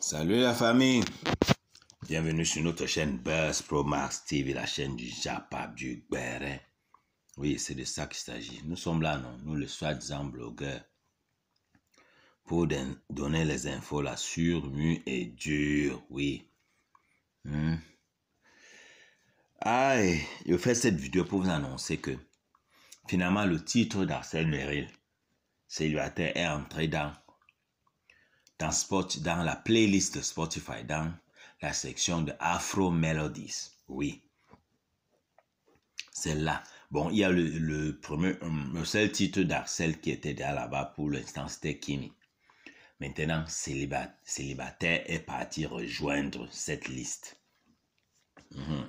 Salut la famille Bienvenue sur notre chaîne Buzz Pro Max TV, la chaîne du Japap du guérin. Oui, c'est de ça qu'il s'agit. Nous sommes là, non Nous, le soi-disant blogueur. pour donner les infos là sur et dur, oui. Hmm? Ah, je fais cette vidéo pour vous annoncer que finalement le titre d'Arsène Meryl, célibataire, est entré dans, la playlist de Spotify, dans la section de Afro Melodies. Oui. C'est là. Bon, il y a le, premier, hum, le seul titre d'Arcel qui était déjà là-bas pour l'instant, c'était Kimi. Maintenant, célibataire est parti rejoindre cette liste. Mhm.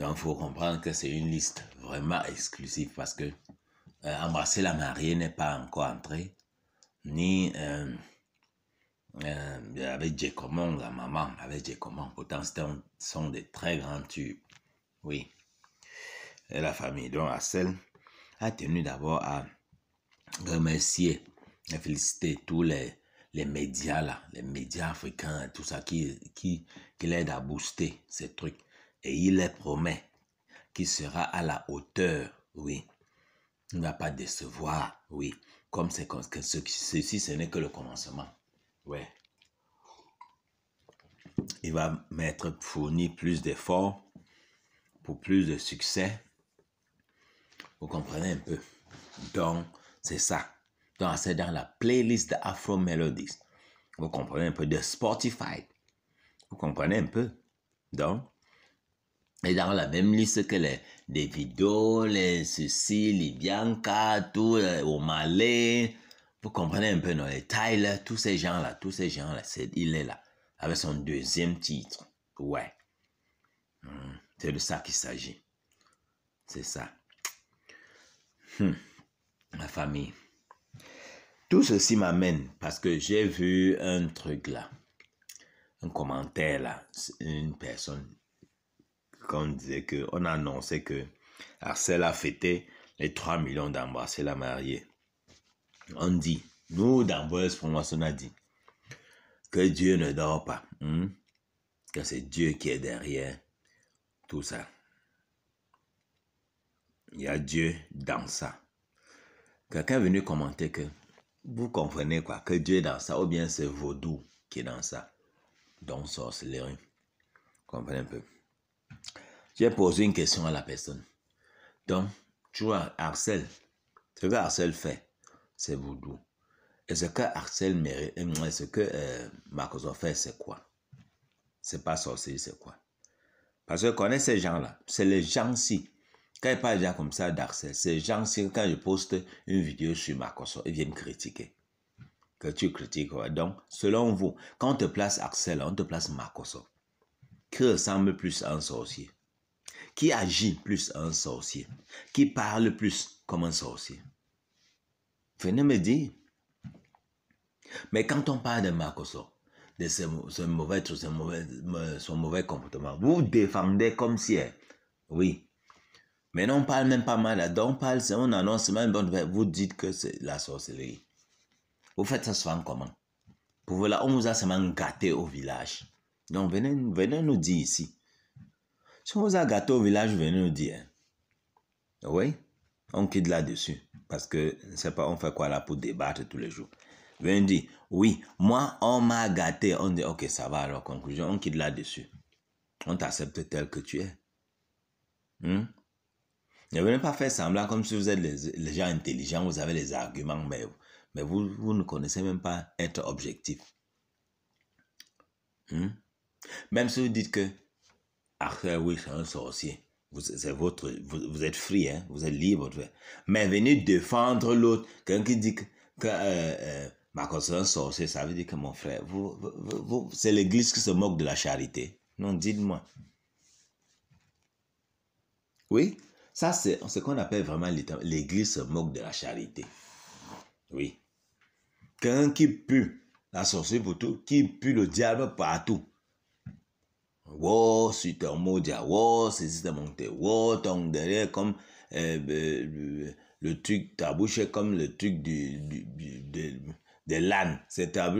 Donc, il faut comprendre que c'est une liste vraiment exclusive parce que euh, embrasser la mariée n'est pas encore entré, ni euh, euh, avec Giacomo, la maman, avec Giacomo. Pourtant, ce sont des très grands tubes. Oui. Et la famille, donc Marcel a tenu d'abord à remercier et féliciter tous les, les médias là, les médias africains, tout ça qui, qui, qui à booster ces trucs. Et il les promet qu'il sera à la hauteur, oui. Il ne va pas décevoir, oui. Comme c'est ceci, ce n'est que le commencement. oui. Il va mettre fournir plus d'efforts pour plus de succès. Vous comprenez un peu. Donc, c'est ça. Donc, c'est dans la playlist Afro Melodies. Vous comprenez un peu de Spotify. Vous comprenez un peu. Donc, et dans la même liste que les vidéos les ceci, les Bianca, tout, euh, au Malais. Vous comprenez un peu, non? Les Tyler, tous ces gens-là, tous ces gens-là, il est là. Avec son deuxième titre. Ouais. Hmm. c'est de ça qu'il s'agit. C'est ça. Hmm. ma famille. Tout ceci m'amène parce que j'ai vu un truc là. Un commentaire là. Une personne quand on disait que, on annonçait que Arcel a fêté les 3 millions d'embrasser la mariée. On dit, nous, dans pour moi, on a dit que Dieu ne dort pas, hmm? que c'est Dieu qui est derrière tout ça. Il y a Dieu dans ça. Quelqu'un est venu commenter que vous comprenez quoi, que Dieu est dans ça, ou bien c'est Vaudou qui est dans ça, dans Vous Comprenez un peu. J'ai posé une question à la personne. Donc, tu vois, Arcel, ce que Arcel fait, c'est voodoo. Et ce que Arcel mérite, et ce que euh, fait, c'est quoi C'est pas sorcier, c'est quoi Parce que connais ces gens-là. C'est les gens-ci. Quand ils parlent déjà comme ça d'Arcel, ces gens-ci, quand je poste une vidéo sur Marcos, ils viennent critiquer. Que tu critiques. Donc, selon vous, quand on te place Arcel, on te place Marcos qui ressemble plus à un sorcier, qui agit plus à un sorcier, qui parle plus comme un sorcier. Venez me dire. Mais quand on parle de Marcoso, de son, mauvais, mauvais, son mauvais comportement, vous, défendez comme si, hein, oui. Mais non, on parle même pas mal Donc on parle, on annonce même, ben, vous dites que c'est la sorcellerie. Vous faites ça souvent comment Pour vous là, on vous a seulement gâté au village. Donc venez, venez nous dire ici. Si on vous a gâté au village, venez nous dire. Hein. Oui, on quitte là-dessus. Parce que c'est pas on fait quoi là pour débattre tous les jours. Venez dire, oui, moi, on m'a gâté. On dit, ok, ça va alors, conclusion, on quitte là-dessus. On t'accepte tel que tu es. Hmm? Ne venez pas faire semblant comme si vous êtes les, gens intelligents, vous avez les arguments, mais, mais vous, vous ne connaissez même pas être objectif. Hmm? Même si vous dites que, ah oui, c'est un sorcier, vous, votre, vous, êtes free, hein. vous êtes libre. Mais venez défendre l'autre. Quelqu'un qui dit que, que euh, euh, c'est un sorcier, ça veut dire que mon frère, c'est l'église qui se moque de la charité. Non, dites-moi. Oui, ça c'est ce qu'on appelle vraiment l'église se moque de la charité. Oui. Quelqu'un qui pue la sorcière pour tout, qui pue le diable partout, Wo Suter Modia, Wo Sister monté. Wow, ton derrière comme euh, ben, le, truc, ta bouche est comme le truc du, de, de l'âne. C'est ta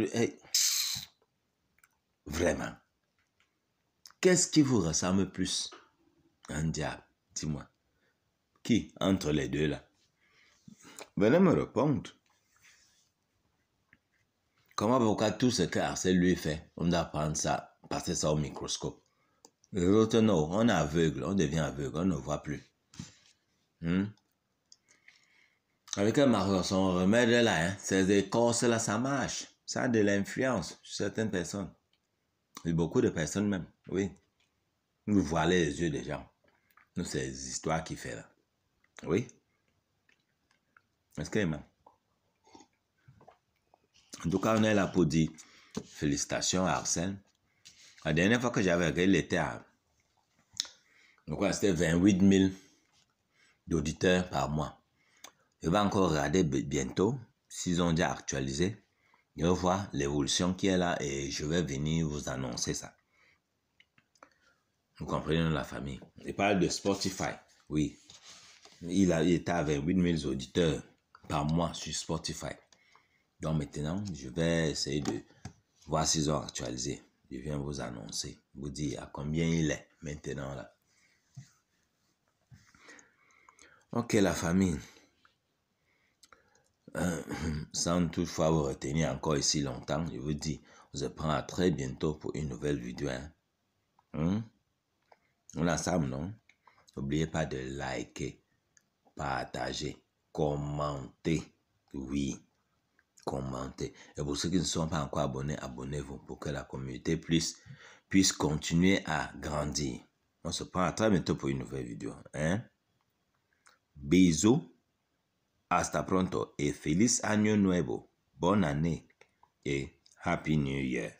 Vraiment. Qu'est-ce qui vous ressemble plus Un diable, dis-moi. Qui entre les deux là Venez me répondre. Comment pourquoi tout ce que c'est lui fait, on doit prendre ça passer ça au microscope. autres, non, on est aveugle, on devient aveugle, on ne voit plus. Hmm? Avec un marron, son remède là, hein, ces écorces-là, ça marche. Ça a de l'influence sur certaines personnes. Et beaucoup de personnes même, oui. Nous voilà les yeux des gens. Nous, ces histoires qu'il fait là. Oui. Excusez-moi. En tout cas, on est là pour dire félicitations à Arsène. La dernière fois que j'avais regardé, il était à. c'était 28 000 d'auditeurs par mois. Je vais encore regarder bientôt s'ils ont déjà actualisé. Je vais voir l'évolution qui est là et je vais venir vous annoncer ça. Vous comprenez la famille. Il parle de Spotify. Oui. Il, a, il était à 28 000 auditeurs par mois sur Spotify. Donc maintenant, je vais essayer de voir s'ils ont actualisé je viens vous annoncer, vous dire à combien il est maintenant là. Ok, la famille. Euh, sans toutefois vous retenir encore ici longtemps, je vous dis, on se prend à très bientôt pour une nouvelle vidéo. On hein. Hein? la ensemble, non? N'oubliez pas de liker, partager, commenter. Oui commenter. Et pour ceux qui ne sont pas encore abonnés, abonnez-vous pour que la communauté puisse, puisse continuer à grandir. On se prend à très bientôt pour une nouvelle vidéo. Hein? Bisous. Hasta pronto et feliz año nuevo. Bonne année et happy new year.